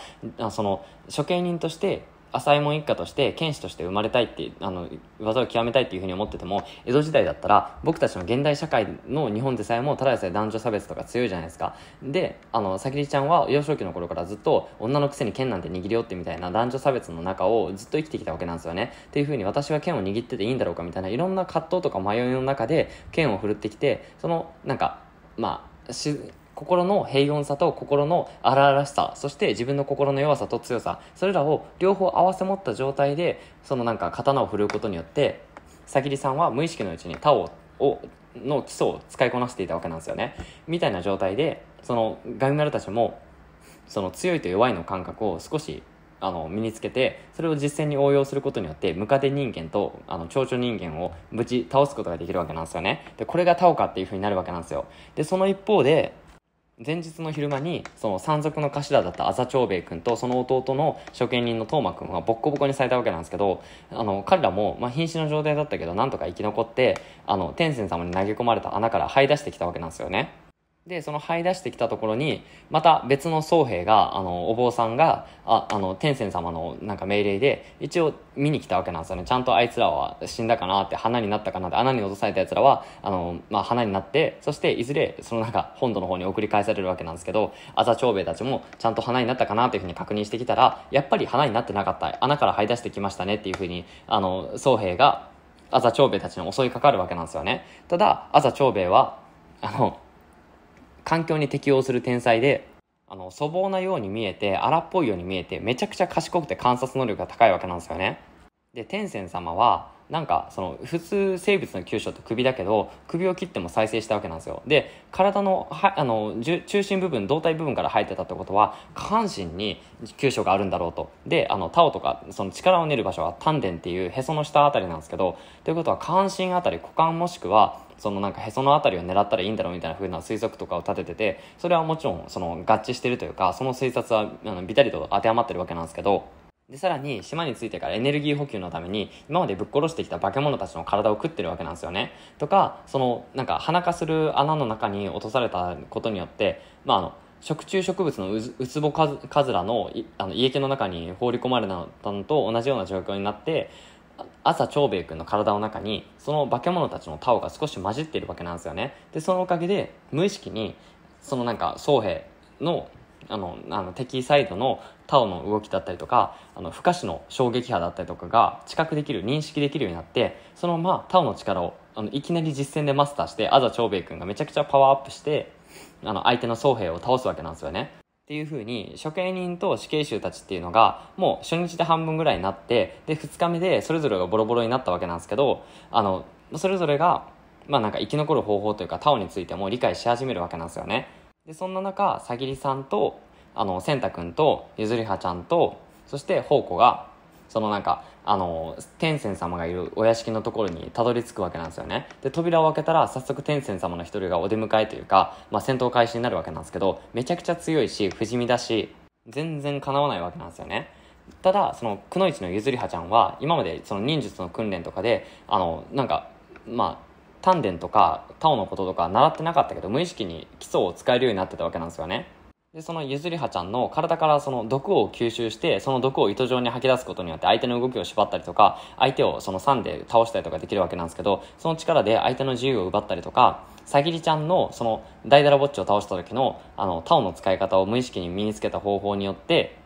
その処刑人として浅右衛門一家として剣士として生まれたいってあの技を極めたいっていうふうに思ってても江戸時代だったら僕たちの現代社会の日本でさえもただでさえ男女差別とか強いじゃないですかであのさきりちゃんは幼少期の頃からずっと女のくせに剣なんて握りよってみたいな男女差別の中をずっと生きてきたわけなんですよねっていうふうに私は剣を握ってていいんだろうかみたいないろんな葛藤とか迷いの中で剣を振るってきてそのなんかまあし心の平穏さと心の荒々しさそして自分の心の弱さと強さそれらを両方合わせ持った状態でそのなんか刀を振るうことによってさきりさんは無意識のうちにタオをの基礎を使いこなしていたわけなんですよねみたいな状態でそのガミマルたちもその強いと弱いの感覚を少しあの身につけてそれを実践に応用することによってムカデ人間とあの蝶々人間を無事倒すことができるわけなんですよねでこれがタオカっていうふうになるわけなんですよでその一方で前日の昼間にその山賊の頭だったあざ長兵衛君とその弟の処刑人の斗真君はボッコボコにされたわけなんですけどあの彼らも、まあ、瀕死の状態だったけどなんとか生き残ってあの天仙様に投げ込まれた穴から這い出してきたわけなんですよね。で、その這い出してきたところに、また別の僧兵が、あの、お坊さんが、あ、あの、天仙様のなんか命令で、一応見に来たわけなんですよね。ちゃんとあいつらは死んだかなって、花になったかなって、穴に落とされた奴らは、あの、まあ、花になって、そしていずれ、そのなんか、本土の方に送り返されるわけなんですけど、あざ長兵衛たちも、ちゃんと花になったかなというふうに確認してきたら、やっぱり花になってなかった、穴から這い出してきましたねっていうふうに、あの、僧兵が、あざ長兵衛たちに襲いかかるわけなんですよね。ただ、あざ長兵衛は、あの、環境に適応する天才で、あの、粗暴なように見えて、荒っぽいように見えて、めちゃくちゃ賢くて観察能力が高いわけなんですよね。で、天仙様は、なんか、その、普通生物の急所って首だけど、首を切っても再生したわけなんですよ。で、体の、は、あの、中心部分、胴体部分から生えてたってことは、下半身に急所があるんだろうと。で、あの、タオとか、その力を練る場所は丹田っていうへその下あたりなんですけど、ということは下半身あたり、股間もしくは、そのなんかへその辺りを狙ったらいいんだろうみたいな風な推測とかを立ててて、それはもちろんその合致してるというか、その推察はあのビタリと当てはまってるわけなんですけど、で、さらに島に着いてからエネルギー補給のために、今までぶっ殺してきた化け物たちの体を食ってるわけなんですよね。とか、その、なんか、鼻化する穴の中に落とされたことによって、まあ、あの、食虫植物のウツボカズラのあの胃液の中に放り込まれたのと同じような状況になって、朝長兵衛君の体の中にその化け物たちのタオが少し混じっているわけなんですよねでそのおかげで無意識にそのなんか宗兵のあのあの敵サイドのタオの動きだったりとかあの不可視の衝撃波だったりとかが知覚できる認識できるようになってそのままタオの力をあのいきなり実戦でマスターして朝長兵衛君がめちゃくちゃパワーアップしてあの相手の宗兵を倒すわけなんですよねっていうふうに処刑人と死刑囚たちっていうのがもう初日で半分ぐらいになってで2日目でそれぞれがボロボロになったわけなんですけどあのそれぞれが、まあ、なんか生き残る方法というかタオについても理解し始めるわけなんですよね。でそんな中さぎりさんとあのセンタ君とゆずりはちゃんとそして宝子がそのなんか、あの、天仙様がいるお屋敷のところにたどり着くわけなんですよね。で、扉を開けたら、早速天仙様の一人がお出迎えというか、まあ、戦闘開始になるわけなんですけど、めちゃくちゃ強いし、不死身だし、全然叶わないわけなんですよね。ただ、その、くのいちのゆずりはちゃんは、今までその忍術の訓練とかで、あの、なんか、まあ、丹田とか、タオのこととか習ってなかったけど、無意識に基礎を使えるようになってたわけなんですよね。で、そのゆずりはちゃんの体からその毒を吸収して、その毒を糸状に吐き出すことによって相手の動きを縛ったりとか、相手をその3で倒したりとかできるわけなんですけど、その力で相手の自由を奪ったりとか、さぎりちゃんのそのダイダラボッチを倒した時の、あの、タオの使い方を無意識に身につけた方法によって、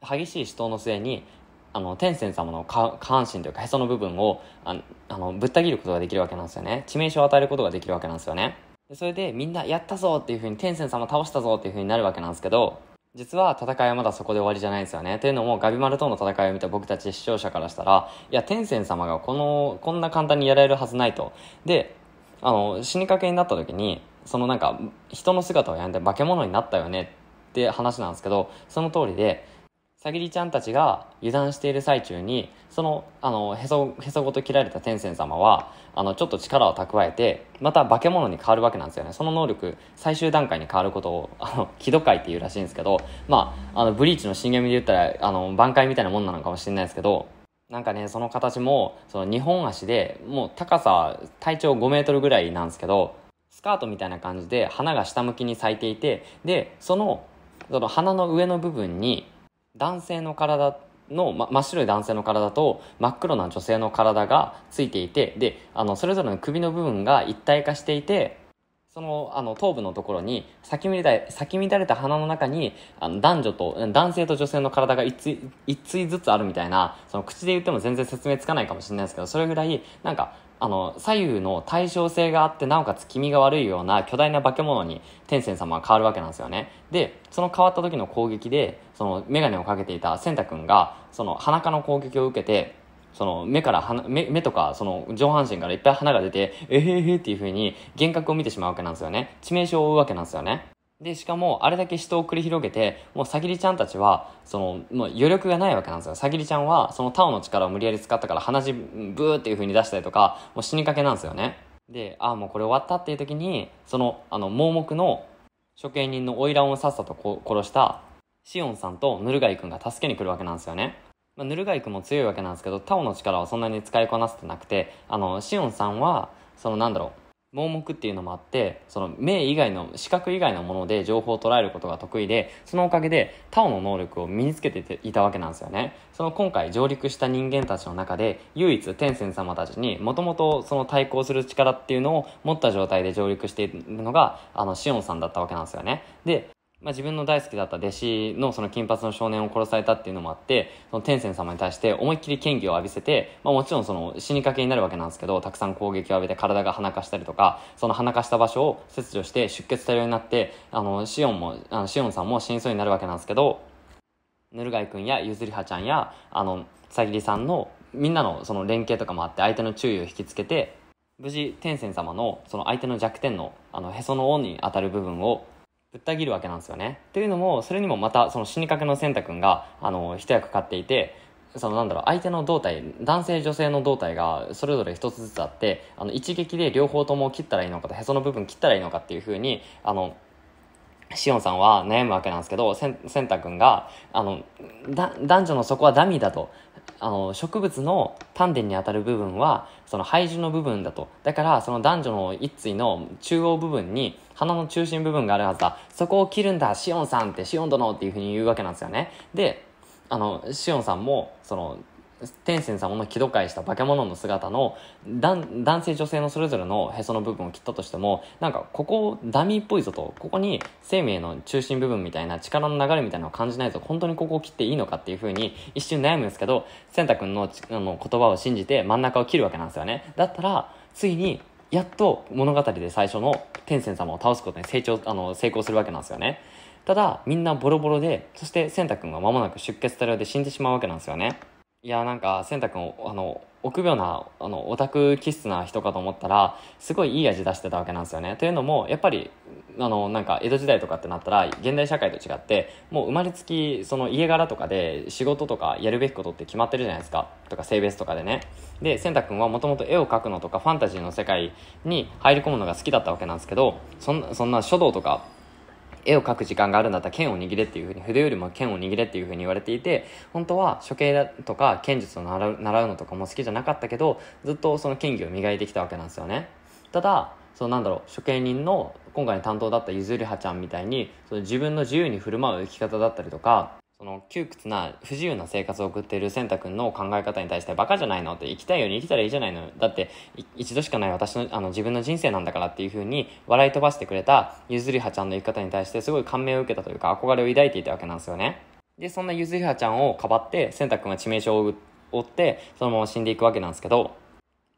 激しい死闘の末に、あの、天仙様の下半身というかへその部分をあ、あの、ぶった切ることができるわけなんですよね。致命傷を与えることができるわけなんですよね。それでみんなやったぞっていう風に天ン様倒したぞっていう風になるわけなんですけど、実は戦いはまだそこで終わりじゃないですよね。というのも、ガビマルとの戦いを見た僕たち視聴者からしたら、いや、天ン様がこの、こんな簡単にやられるはずないと。で、あの、死にかけになった時に、そのなんか、人の姿をやんで化け物になったよねって話なんですけど、その通りで、さぎりちゃんたちが油断している最中に、その、あの、へそ、へそごと切られた天仙様は、あの、ちょっと力を蓄えて、また化け物に変わるわけなんですよね。その能力、最終段階に変わることを、あの、気戸界っていうらしいんですけど、まあ、あの、ブリーチの新読みで言ったら、あの、挽回みたいなもんなのかもしれないですけど、なんかね、その形も、その2本足で、もう高さ、体長5メートルぐらいなんですけど、スカートみたいな感じで花が下向きに咲いていて、で、その、その花の上の部分に、男性の体の、ま、真っ白い男性の体と真っ黒な女性の体がついていてであのそれぞれの首の部分が一体化していてそのあの頭部のところに咲き乱れ咲き乱れた鼻の中にあの男女と男性と女性の体が一対ずつあるみたいなその口で言っても全然説明つかないかもしれないですけどそれぐらいなんかあの、左右の対称性があって、なおかつ気味が悪いような巨大な化け物に天仙様は変わるわけなんですよね。で、その変わった時の攻撃で、そのメガネをかけていたセ太タ君が、その鼻科の攻撃を受けて、その目から目、目とか、その上半身からいっぱい花が出て、えへへっていう風に幻覚を見てしまうわけなんですよね。致命傷を負うわけなんですよね。で、しかも、あれだけ人を繰り広げて、もうさぎりちゃんたちは、その、もう余力がないわけなんですよ。さぎりちゃんは、そのタオの力を無理やり使ったから、鼻血ブーっていう風に出したりとか、もう死にかけなんですよね。で、ああ、もうこれ終わったっていう時に、その、あの、盲目の処刑人のオイランをさっさと殺したシオンさんとヌルガイ君が助けに来るわけなんですよね。まあ、ヌルガイ君も強いわけなんですけど、タオの力はそんなに使いこなせてなくて、あの、シオンさんは、そのなんだろう、盲目っていうのもあってその目以外の視覚以外のもので情報を捉えることが得意でそのおかげでタオの能力を身につけていたわけなんですよねその今回上陸した人間たちの中で唯一天仙様たちにもともとその対抗する力っていうのを持った状態で上陸しているのがあのシオンさんだったわけなんですよねでまあ、自分の大好きだった弟子のその金髪の少年を殺されたっていうのもあって、その天仙様に対して思いっきり嫌義を浴びせて、まあ、もちろんその死にかけになるわけなんですけど、たくさん攻撃を浴びて体が鼻化したりとか、その鼻化した場所を切除して出血多量になって、あの、シオンも、あのシオンさんも死にそうになるわけなんですけど、ぬるがいくんやゆずりはちゃんや、あの、さぎりさんのみんなのその連携とかもあって相手の注意を引きつけて、無事天仙様のその相手の弱点のあのへその恩に当たる部分をぶった切るわけなんですよね。というのも、それにもまた、その死にかけのン太君が、あの、一役買っていて、そのなんだろう、相手の胴体、男性女性の胴体がそれぞれ一つずつあって、あの、一撃で両方とも切ったらいいのかと、へその部分切ったらいいのかっていうふうに、あの、しおんさんは悩むわけなんですけど、センせんが、あの、だ、男女のそこはダミーだと。あの、植物の丹田にあたる部分は、その排樹の部分だと。だから、その男女の一対の中央部分に、花の中心部分があるはずだ。そこを切るんだ、シオンさんって、シオン殿っていうふうに言うわけなんですよね。で、あの、シオンさんも、その、天心様の喜怒哀した化け物の姿の男性女性のそれぞれのへその部分を切ったとしてもなんかここダミーっぽいぞとここに生命の中心部分みたいな力の流れみたいなのを感じないぞ本当にここを切っていいのかっていうふうに一瞬悩むんですけど仙太君のあの言葉を信じて真ん中を切るわけなんですよねだったらついにやっと物語で最初の天仙様を倒すことに成長あの成功するわけなんですよねただみんなボロボロでそして仙太君は間もなく出血多量で死んでしまうわけなんですよねいや、なんか、洗濯くあの、臆病な、あの、オタク気質な人かと思ったら、すごいいい味出してたわけなんですよね。というのも、やっぱり、あの、なんか、江戸時代とかってなったら、現代社会と違って、もう生まれつき、その家柄とかで、仕事とかやるべきことって決まってるじゃないですか。とか、性別とかでね。で、仙太君はもともと絵を描くのとか、ファンタジーの世界に入り込むのが好きだったわけなんですけど、そんそんな書道とか、絵を描く時間があるんだったら剣を握れっていうふうに筆よりも剣を握れっていうふうに言われていて本当は処刑だとか剣術を習う習うのとかも好きじゃなかったけどずっとその剣技を磨いてきたわけなんですよねただそのなんだろう処刑人の今回の担当だったゆずりはちゃんみたいにその自分の自由に振る舞う生き方だったりとかこの窮屈な不自由な生活を送っているンタ君の考え方に対してバカじゃないのって生きたいように生きたらいいじゃないのだって一度しかない私のあの自分の人生なんだからっていうふうに笑い飛ばしてくれたゆずりはちゃんの生き方に対してすごい感銘を受けたというか憧れを抱いていたわけなんですよねでそんなゆずりはちゃんをかばってン太君は致命傷を負ってそのまま死んでいくわけなんですけど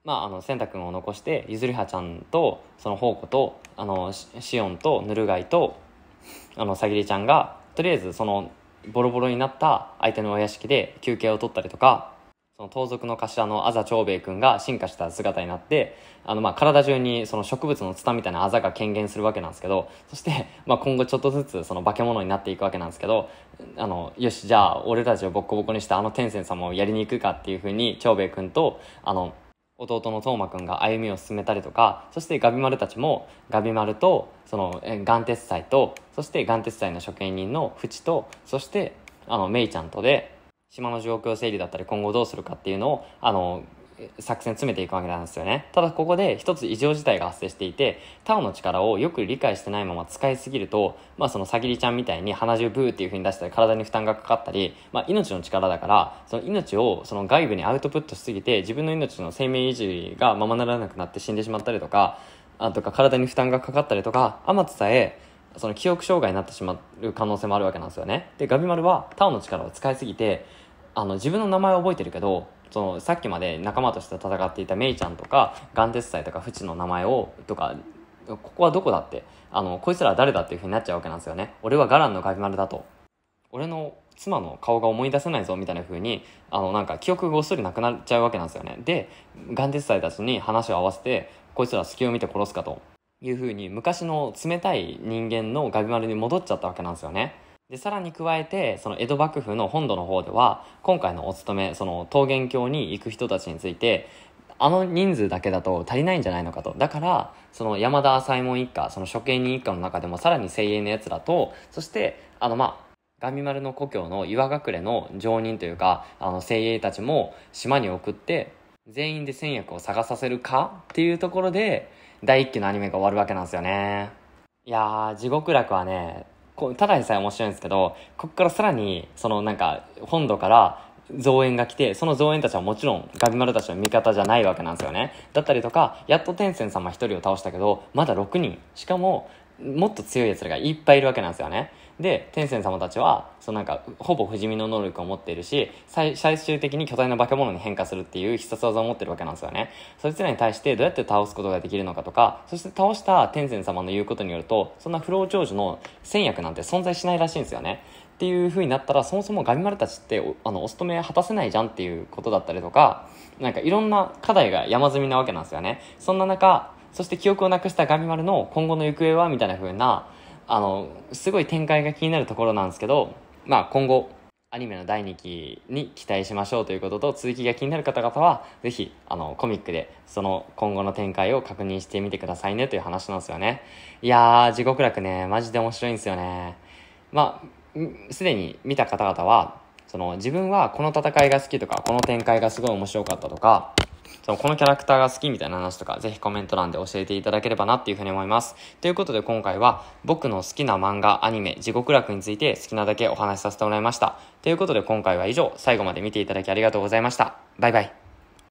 まあ、あの、センタ君を残して、ゆずりはちゃんと、その宝庫と、あの、シオンと、ぬるがと、あの、さぎりちゃんが、とりあえず、その、ボロボロになった相手のお屋敷で休憩を取ったりとか、その盗賊の頭のあざ長兵衛君が進化した姿になって、あのま体中にその植物のツタみたいなあざが権限するわけなんですけど、そしてま今後ちょっとずつその化け物になっていくわけなんですけど、あの、よし、じゃあ俺たちをボッコボコにしたあの天仙様をやりに行くかっていうふうに長兵衛君と、あの、弟の斗真君が歩みを進めたりとかそしてガビマルたちもガビマルとその眼鉄祭とそして眼鉄祭の処刑人の淵とそしてあのメイちゃんとで島の状況整理だったり今後どうするかっていうのをあの作戦詰めていくわけなんですよね。ただここで一つ異常事態が発生していて、タオの力をよく理解してないまま使いすぎると、まあそのサギリちゃんみたいに鼻中ブーっていう風に出したり体に負担がかかったり、まあ命の力だから、その命をその外部にアウトプットしすぎて、自分の命の生命維持がままならなくなって死んでしまったりとか、あとか体に負担がかかったりとか、あまつさえ、その記憶障害になってしまう可能性もあるわけなんですよね。で、ガビマルはタオの力を使いすぎて、あの自分の名前を覚えてるけどそのさっきまで仲間として戦っていたメイちゃんとかガン鉄斎とかフチの名前をとかここはどこだってあのこいつらは誰だっていうふうになっちゃうわけなんですよね俺はガランのガビマルだと俺の妻の顔が思い出せないぞみたいな風にあのなんか記憶がごっそりなくなっちゃうわけなんですよねでガン鉄斎たちに話を合わせてこいつら隙を見て殺すかという風に昔の冷たい人間のガビマルに戻っちゃったわけなんですよねでさらに加えてその江戸幕府の本土の方では今回のお勤めその桃源郷に行く人たちについてあの人数だけだと足りないんじゃないのかと。だから、その山田左衛門一家、その処刑人一家の中でもさらに精鋭のやつらと、そして、あのまあ、ガミ丸の故郷の岩隠れの常人というか、あの精鋭たちも島に送って、全員で戦略を探させるかっていうところで、第一期のアニメが終わるわけなんですよね。いやー、地獄楽はね、こうただでさえ面白いんですけど、ここからさらに、そのなんか、本土から増援が来て、その増援たちはもちろんガビマルたちの味方じゃないわけなんですよね。だったりとか、やっと天線様1人を倒したけど、まだ6人。しかも、もっと強い奴らがいっぱいいるわけなんですよね。で天仙様たちはそのなんかほぼ不死身の能力を持っているし最終的に巨大な化け物に変化するっていう必殺技を持ってるわけなんですよねそいつらに対してどうやって倒すことができるのかとかそして倒した天仙様の言うことによるとそんな不老長寿の戦役なんて存在しないらしいんですよねっていう風になったらそもそもガミマルたちってあのお勤め果たせないじゃんっていうことだったりとかなんかいろんな課題が山積みなわけなんですよねそんな中そして記憶をなくしたガミマルの今後の行方はみたいな風なあの、すごい展開が気になるところなんですけど、まあ今後、アニメの第2期に期待しましょうということと、続きが気になる方々は、ぜひ、あの、コミックで、その今後の展開を確認してみてくださいねという話なんですよね。いやー、地獄楽ね、マジで面白いんですよね。まあ、すでに見た方々は、その自分はこの戦いが好きとか、この展開がすごい面白かったとか、そのこのキャラクターが好きみたいな話とか、ぜひコメント欄で教えていただければなっていうふうに思います。ということで今回は、僕の好きな漫画、アニメ、地獄楽について好きなだけお話しさせてもらいました。ということで今回は以上、最後まで見ていただきありがとうございました。バイバイ。